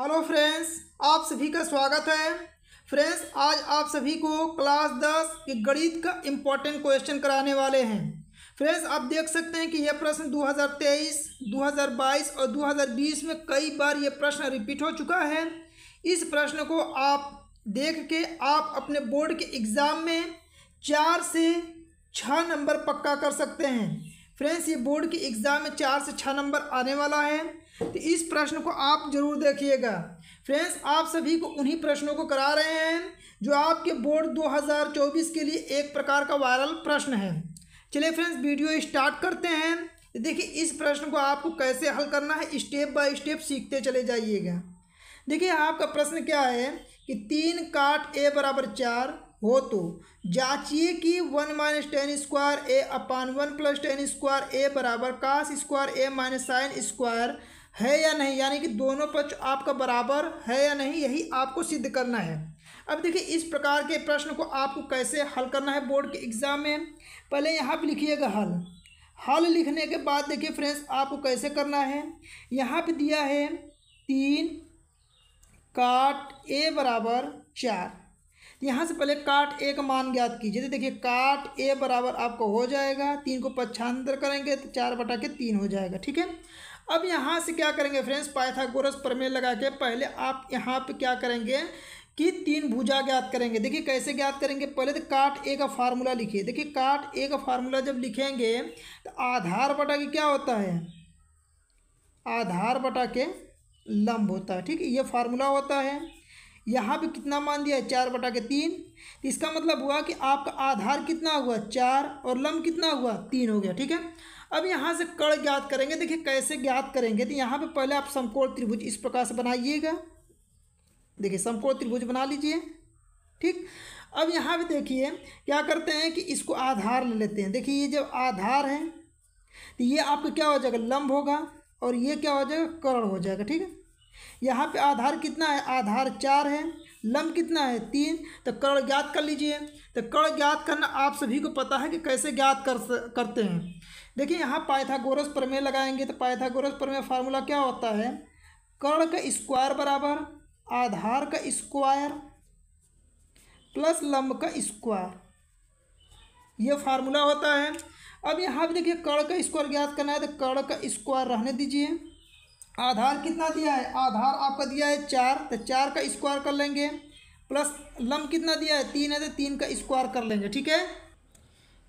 hello friends आप सभी का स्वागत है फ्रेंड्स आज आप सभी को क्लास दस के गणित का इम्पोर्टेंट क्वेश्चन कराने वाले हैं फ्रेंड्स आप देख सकते हैं कि यह प्रश्न 2023, 2022 और 2020 में कई बार ये प्रश्न रिपीट हो चुका है इस प्रश्न को आप देख के आप अपने बोर्ड के एग्ज़ाम में चार से छः नंबर पक्का कर सकते हैं फ्रेंड्स ये बोर्ड के एग्ज़ाम में चार से छः नंबर आने वाला है तो इस प्रश्न को आप जरूर देखिएगा फ्रेंड्स आप सभी को उन्हीं प्रश्नों को करा रहे हैं जो आपके बोर्ड 2024 के लिए एक प्रकार का वायरल प्रश्न है चलिए फ्रेंड्स वीडियो स्टार्ट करते हैं तो देखिए इस प्रश्न को आपको कैसे हल करना है स्टेप बाय स्टेप सीखते चले जाइएगा देखिए आपका प्रश्न क्या है कि तीन काट ए बराबर चार हो तो जांचिए कि one minus tan square A upon one plus tan square A बराबर cos square A minus sin square है या नहीं यानी कि दोनों पक्ष आपका बराबर है या नहीं यही आपको सिद्ध करना है अब देखिए इस प्रकार के प्रश्न को आपको कैसे हल करना है बोर्ड के एग्ज़ाम में पहले यहाँ पर लिखिएगा हल हल लिखने के बाद देखिए फ्रेंड्स आपको कैसे करना है यहाँ पर दिया है तीन काट ए बराबर चार यहाँ से पहले काट ए का मान ज्ञात कीजिए तो देखिए काट ए बराबर आपको हो जाएगा तीन को पच्छांतर करेंगे तो चार बटा के तीन हो जाएगा ठीक है अब यहाँ से क्या करेंगे फ्रेंड्स पाइथागोरस प्रमेय लगा के पहले आप यहाँ पे क्या करेंगे कि तीन भुजा ज्ञात करेंगे देखिए कैसे ज्ञात करेंगे पहले तो काट ए का फार्मूला लिखिए देखिए काट ए का फार्मूला जब लिखेंगे तो आधार बटा के क्या होता है आधार बटा के लंब होता है ठीक है ये फार्मूला होता है यहाँ भी कितना मान दिया है चार बटा के तीन तो इसका मतलब हुआ कि आपका आधार कितना हुआ चार और लम कितना हुआ तीन हो गया ठीक है अब यहाँ से कड़ ज्ञात करेंगे देखिए कैसे ज्ञात करेंगे तो यहाँ पे पहले आप समकोण त्रिभुज इस प्रकार से बनाइएगा देखिए समकोण त्रिभुज बना लीजिए ठीक अब यहाँ पर देखिए क्या करते हैं कि इसको आधार ले लेते हैं देखिए ये जब आधार है तो ये आपका क्या हो जाएगा लम्ब होगा और ये क्या हो जाएगा करड़ हो जाएगा ठीक है यहाँ पे आधार कितना है आधार चार है लम्ब कितना है तीन तो कर्ण ज्ञात कर लीजिए तो कर्ण ज्ञात करना आप सभी को पता है कि कैसे ज्ञात कर करते हैं देखिए यहाँ पाइथागोरस प्रमेय लगाएंगे तो पाइथागोरस प्रमेय फार्मूला क्या होता है कर्ण का स्क्वायर बराबर आधार का स्क्वायर प्लस लंब का स्क्वायर यह फार्मूला होता है अब यहाँ पर देखिए कर्ण का स्क्वायर ज्ञात करना है तो कर्ण का स्क्वायर रहने दीजिए आधार कितना दिया है आधार आपका दिया है चार तो चार का स्क्वायर कर लेंगे प्लस लम कितना दिया है तीन है तो तीन का स्क्वायर कर लेंगे ठीक है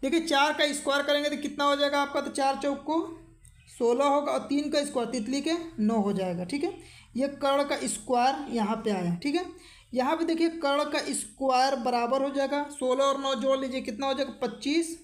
देखिए चार का स्क्वायर करेंगे तो कितना हो जाएगा आपका तो चार चौक को सोलह होगा और तीन का स्क्वायर तितली के नौ हो जाएगा ठीक है ये कर्ण का स्क्वायर यहाँ पे आया ठीक है यहाँ पे देखिए कर्ण का स्क्वायर बराबर हो जाएगा सोलह और नौ जोड़ लीजिए कितना हो जाएगा पच्चीस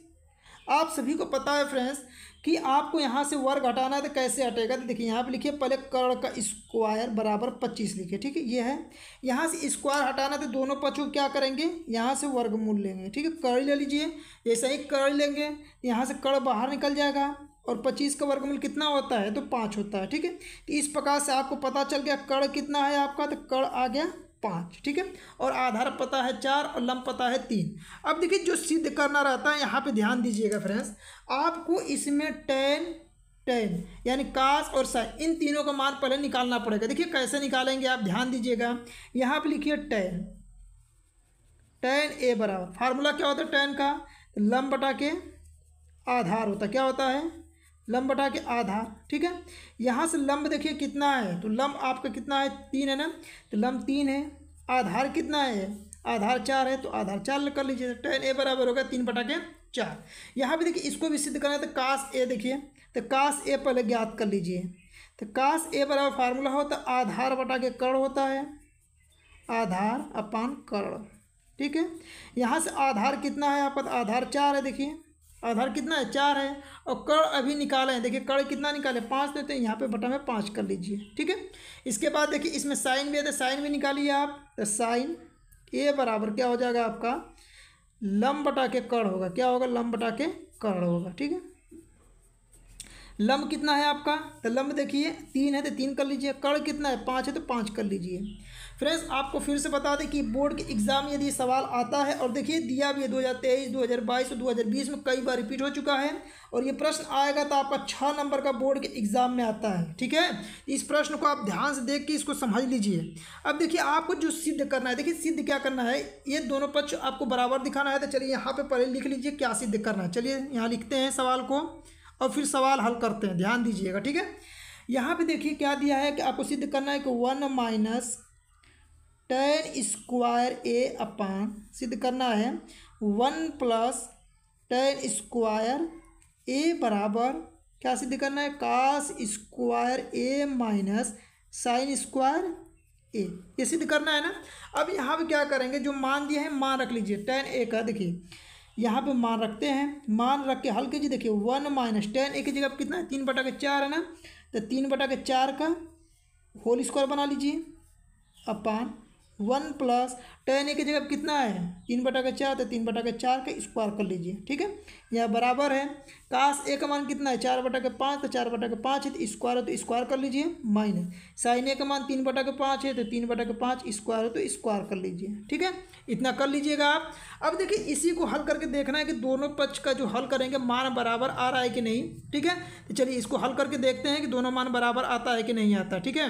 आप सभी को पता है फ्रेंड्स कि आपको यहाँ से वर्ग हटाना है तो कैसे हटेगा तो देखिए यहाँ पे लिखिए पहले कर्ण का स्क्वायर बराबर पच्चीस लिखिए ठीक है ये है यहाँ से स्क्वायर हटाना है तो दोनों पक्षों क्या करेंगे यहाँ से वर्गमूल लेंगे ठीक है कर्ण ले लीजिए जैसे ही कर्ण लेंगे तो यहाँ से कर्ण बाहर निकल जाएगा और पच्चीस का वर्गमूल कितना होता है तो पाँच होता है ठीक है तो इस प्रकार से आपको पता चल गया कर्ण कितना है आपका तो कर्ण आ गया पाँच ठीक है और आधार पता है चार और लंब पता है तीन अब देखिए जो सिद्ध करना रहता है यहाँ पे ध्यान दीजिएगा फ्रेंड्स आपको इसमें टेन टेन यानी कास और साइन इन तीनों का मान पहले निकालना पड़ेगा देखिए कैसे निकालेंगे आप ध्यान दीजिएगा यहाँ पे लिखिए टेन टेन ए बराबर फार्मूला क्या होता है टेन का लंब बटा के आधार होता क्या होता है लंब बटा के आधा ठीक है यहाँ से लंब देखिए कितना है तो लंब आपका कितना है तीन है ना तो लंब तीन है आधार कितना है आधार चार है तो आधार चार कर लीजिए टेन ए बराबर होगा तीन बटा के चार यहाँ पर देखिए इसको भी सिद्ध करना है तो काश ए देखिए तो काश ए पहले ज्ञात कर लीजिए तो काश ए बराबर फार्मूला हो तो आधार बटा के कर्ण होता है आधार अपान कर्ण ठीक है यहाँ से आधार कितना है आपका आधार चार है देखिए आधार कितना है चार है और कड़ अभी निकाले हैं देखिए कड़ कितना निकाले पाँच देते हैं यहाँ पे बटा में पाँच कर लीजिए ठीक है इसके बाद देखिए इसमें साइन भी है तो साइन भी निकालिए आप तो साइन ए बराबर क्या हो जाएगा आपका लम बटा के कड़ होगा क्या होगा लम बटा के कड़ होगा ठीक है लम्ब कितना है आपका तो लम्ब देखिए तीन है तो तीन कर लीजिए कड़ कितना है पाँच है तो पाँच कर लीजिए फ्रेंड्स आपको फिर से बता दें कि बोर्ड के एग्ज़ाम यदि सवाल आता है और देखिए दिया भी है दो हज़ार तेईस दो हज़ार बाईस और दो हज़ार बीस में कई बार रिपीट हो चुका है और ये प्रश्न आएगा तो आपका छः नंबर का बोर्ड के एग्ज़ाम में आता है ठीक है इस प्रश्न को आप ध्यान से देख के इसको समझ लीजिए अब देखिए आपको जो सिद्ध करना है देखिए सिद्ध क्या करना है ये दोनों पक्ष आपको बराबर दिखाना है तो चलिए यहाँ पर पहले लिख लीजिए क्या सिद्ध करना है चलिए यहाँ लिखते हैं सवाल को और फिर सवाल हल करते हैं ध्यान दीजिएगा ठीक है यहाँ पे देखिए क्या दिया है कि आपको सिद्ध करना है कि one minus tan square A upon सिद्ध करना है one plus tan square A बराबर क्या सिद्ध करना है cos square A minus sin square A ये सिद्ध करना है ना अब यहाँ पे क्या करेंगे जो मान दिया है मान रख लीजिए टेन ए का देखिए यहाँ पे मान रखते हैं मान रख के हल जी देखिए वन माइनस टेन एक जगह कितना है तीन बटा के चार है ना तो तीन बटा के चार का होल स्क्वायर बना लीजिए upon one plus tan A की जगह कितना है तीन बटा का चार तो तीन बटा का चार का स्क्वायर कर लीजिए ठीक है यह बराबर है काश ए का मान कितना है चार बटा के पाँच तो चार बटा के पाँच है तो स्क्वायर है तो स्क्वायर कर लीजिए माइनस साइन ए का मान तीन बटा के पाँच है तो तीन बटा के पाँच स्क्वायर है तो स्क्वायर कर लीजिए ठीक है इतना कर लीजिएगा आप अब देखिए इसी को हल करके देखना है कि दोनों पक्ष का जो हल करेंगे मान बराबर आ रहा है कि नहीं ठीक है तो चलिए इसको हल करके देखते हैं कि दोनों मान बराबर आता है कि नहीं आता ठीक है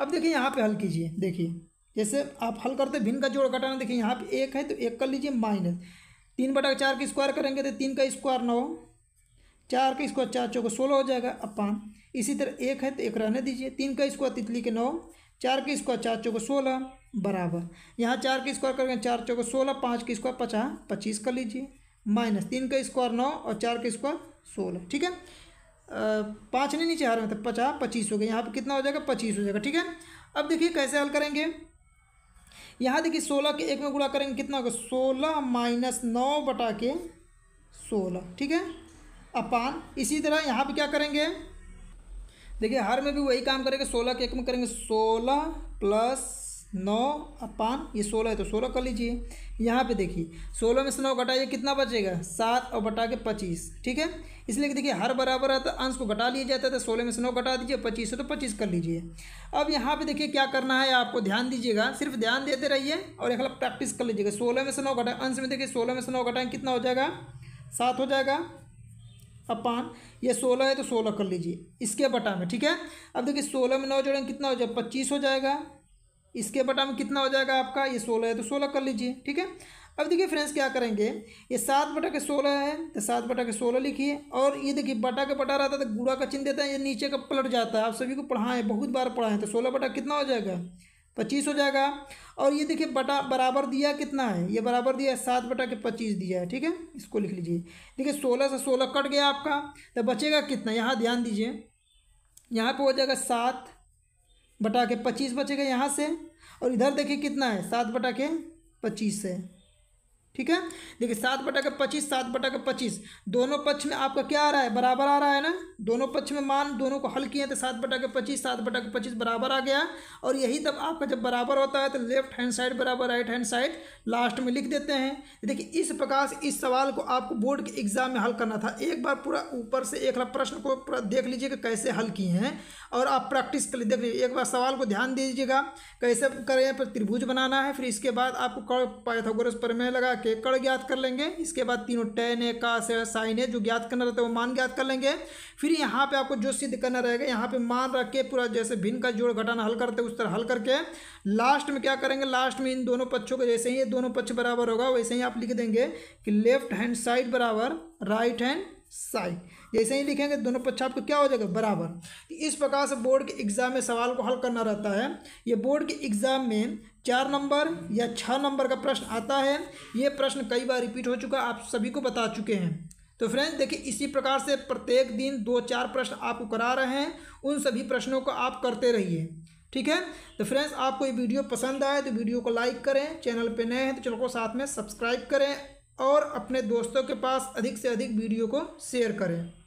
अब देखिए यहाँ पे हल कीजिए देखिए जैसे आप हल करते भिन्न का जोड़ घटाना देखिए यहाँ पे एक है तो एक कर लीजिए माइनस तीन बटा चार का स्क्वायर करेंगे तो तीन का स्क्वायर नौ चार का स्क्वायर चार चौको सोलह हो जाएगा पाँच इसी तरह एक है तो एक रहने दीजिए तीन का स्क्वायर तितली के नौ चार का स्क्वायर चार चौक सोलह बराबर यहाँ चार का स्क्वायर करेंगे चार चौक सोलह पाँच का स्क्वायर पचास पच्चीस कर लीजिए माइनस तीन का स्क्वायर नौ और चार का स्क्वायर सोलह ठीक है पाँच नहीं नीचे आ रहे हैं तो पचास पच्चीस हो गया यहाँ पर कितना हो जाएगा पच्चीस हो जाएगा ठीक है अब देखिए कैसे हल करेंगे यहाँ देखिए सोलह के एक में गुणा करेंगे कितना होगा सोलह माइनस नौ बटा के सोलह ठीक है अपान इसी तरह यहाँ पे क्या करेंगे देखिए हर में भी वही काम करेंगे सोलह के एक में करेंगे सोलह प्लस नौ अपान ये सोलह है तो सोलह कर लीजिए यहाँ पे देखिए सोलह में से नौ घटाइए कितना बचेगा सात और बटा के पच्चीस ठीक है इसलिए कि देखिए हर बराबर आता तो अंश को घटा लिया जाता है तो सोलह में से नौ घटा दीजिए पच्चीस है तो पच्चीस कर लीजिए अब यहाँ पे देखिए क्या करना है आपको ध्यान दीजिएगा सिर्फ ध्यान देते रहिए और एक प्रैक्टिस कर लीजिएगा सोलह में से नौ घटा अंश में देखिए सोलह में से नौ घटाएँ कितना हो जाएगा सात हो जाएगा अपान ये सोलह है तो सोलह कर लीजिए इसके बटा में ठीक है अब देखिए सोलह में नौ जोड़ेंगे कितना हो जाएगा पच्चीस हो जाएगा इसके बटा में कितना हो जाएगा आपका ये सोलह है तो सोलह कर लीजिए ठीक है अब देखिए फ्रेंड्स क्या करेंगे ये सात बटा के सोलह है तो सात बटा के सोलह लिखिए और ये देखिए बटा के बटा रहता है तो गुड़ा का चिन्ह देता है ये नीचे का पलट जाता है आप सभी को पढ़ाएं बहुत बार पढ़ाएं तो सोलह बटा कितना हो जाएगा पच्चीस हो जाएगा और ये देखिए बटा बराबर दिया कितना है ये बराबर दिया है सात बटा के पच्चीस दिया है ठीक है इसको लिख लीजिए देखिए सोलह से सोलह कट गया आपका तो बचेगा कितना यहाँ ध्यान दीजिए यहाँ पर हो जाएगा सात बटा के पच्चीस बचेगा यहाँ से और इधर देखिए कितना है सात बटा के पच्चीस है ठीक है देखिए सात बटा का पच्चीस सात बटा का पच्चीस दोनों पक्ष में आपका क्या आ रहा है बराबर आ रहा है ना दोनों पक्ष में मान दोनों को हल किए तो सात बटा के पच्चीस सात बटा के पच्चीस बराबर आ गया और यही तब आपका जब बराबर होता है तो लेफ्ट हैंड साइड बराबर राइट हैंड साइड लास्ट में लिख देते हैं देखिए इस प्रकार से इस सवाल को आपको बोर्ड के एग्जाम में हल करना था एक बार पूरा ऊपर से एक प्रश्न को देख लीजिए कि कैसे हल किए हैं और आप प्रैक्टिस कर देख लीजिए एक बार सवाल को ध्यान दीजिएगा कैसे करें फिर त्रिभुज बनाना है फिर इसके बाद आपको पाया पाइथागोरस प्रमेय लगा के कड़ ज्ञात कर लेंगे इसके बाद तीनों टेन ए का से साइन है जो ज्ञात करना रहता है वो मान ज्ञात कर लेंगे फिर यहाँ पे आपको जो सिद्ध करना रहेगा यहाँ पे मान रख के पूरा जैसे भिन्न का जोड़ घटाना हल करते उस तरह हल करके लास्ट में क्या करेंगे लास्ट में इन दोनों पक्षों को जैसे ही ये दोनों पक्ष बराबर होगा वैसे ही आप लिख देंगे कि लेफ्ट हैंड साइड बराबर राइट हैंड साई जैसे ही लिखेंगे दोनों पक्ष आपको क्या हो जाएगा बराबर तो इस प्रकार से बोर्ड के एग्जाम में सवाल को हल करना रहता है ये बोर्ड के एग्जाम में चार नंबर या छः नंबर का प्रश्न आता है ये प्रश्न कई बार रिपीट हो चुका आप सभी को बता चुके हैं तो फ्रेंड्स देखिए इसी प्रकार से प्रत्येक दिन दो चार प्रश्न आपको करा रहे हैं उन सभी प्रश्नों को आप करते रहिए ठीक है तो फ्रेंड्स आपको ये वीडियो पसंद आए तो वीडियो को लाइक करें चैनल पे नए हैं तो चैनल को साथ में सब्सक्राइब करें और अपने दोस्तों के पास अधिक से अधिक वीडियो को शेयर करें